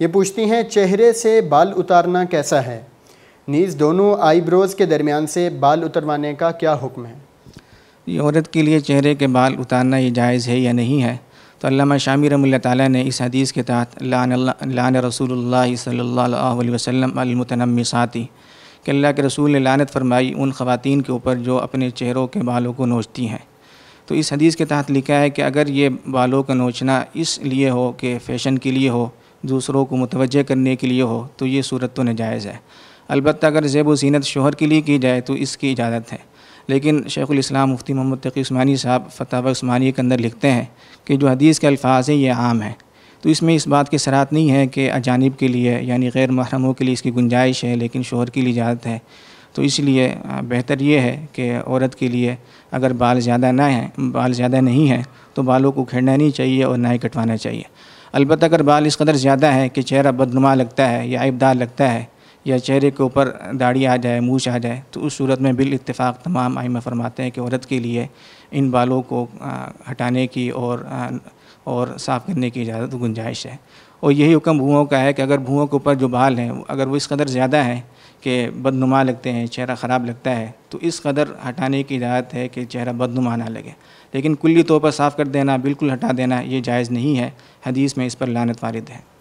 یہ پوچھتی ہیں چہرے سے بال اتارنا کیسا ہے نیز دونوں آئی بروز کے درمیان سے بال اتروانے کا کیا حکم ہے یہ عورت کے لیے چہرے کے بال اتارنا یہ جائز ہے یا نہیں ہے تو علامہ شامی رحم اللہ تعالیٰ نے اس حدیث کے تحت لان رسول اللہ صلی اللہ علیہ وسلم المتنسا ساتھی کہ اللہ کے رسول نے لانت فرمائی ان خواتین کے اوپر جو اپنے چہروں کے بالوں کو نوچتی ہیں تو اس حدیث کے تحت لکھا ہے کہ اگر یہ بالوں کا نوچنا اس لیے ہو کہ فیشن کے لیے ہو دوسروں کو متوجہ کرنے کے لیے ہو تو یہ صورت تو نجائز ہے البتہ اگر زیب و زینت شوہر کے لیے کی جائے تو اس کی اجازت ہے لیکن شیخ الاسلام مفتی محمد تقی عثمانی صاحب فتح عثمانی کے اندر لکھتے ہیں کہ جو حدیث کے الفاظ ہیں یہ عام ہیں تو اس میں اس بات کے سرات نہیں ہے کہ اجانب کے لیے یعنی غیر محرموں کے لیے اس کی گنجائش ہے لیکن شوہر کے لیے اجازت ہے تو اس لیے بہتر یہ ہے کہ عورت کے لیے اگر بال زیادہ نہ ہیں بال زیادہ نہیں ہیں تو بالوں کو کھیڑنا نہیں چاہیے اور نہ ہی کٹوانا چاہیے البتہ اگر بال اس قدر زیادہ ہیں کہ چہرہ بدنما لگتا ہے یا عبدال لگتا ہے یا چہرے کے اوپر داڑھی آ جائے مونچھ آ جائے تو اس صورت میں بال اتفاق تمام آئمہ فرماتے ہیں کہ عورت کے لیے ان بالوں کو ہٹانے کی اور اور صاف کرنے کی اجازت گنجائش ہے اور یہی حکم بھوؤں کا ہے کہ اگر بھوؤں کے اوپر جو بال ہیں اگر وہ اس قدر زیادہ ہیں کہ بدنما لگتے ہیں چہرہ خراب لگتا ہے تو اس قدر ہٹانے کی اجازت ہے کہ چہرہ بدنما نہ لگے لیکن کلی طور پر صاف کر دینا بالکل ہٹا دینا یہ جائز نہیں ہے حدیث میں اس پر لانت وارد ہے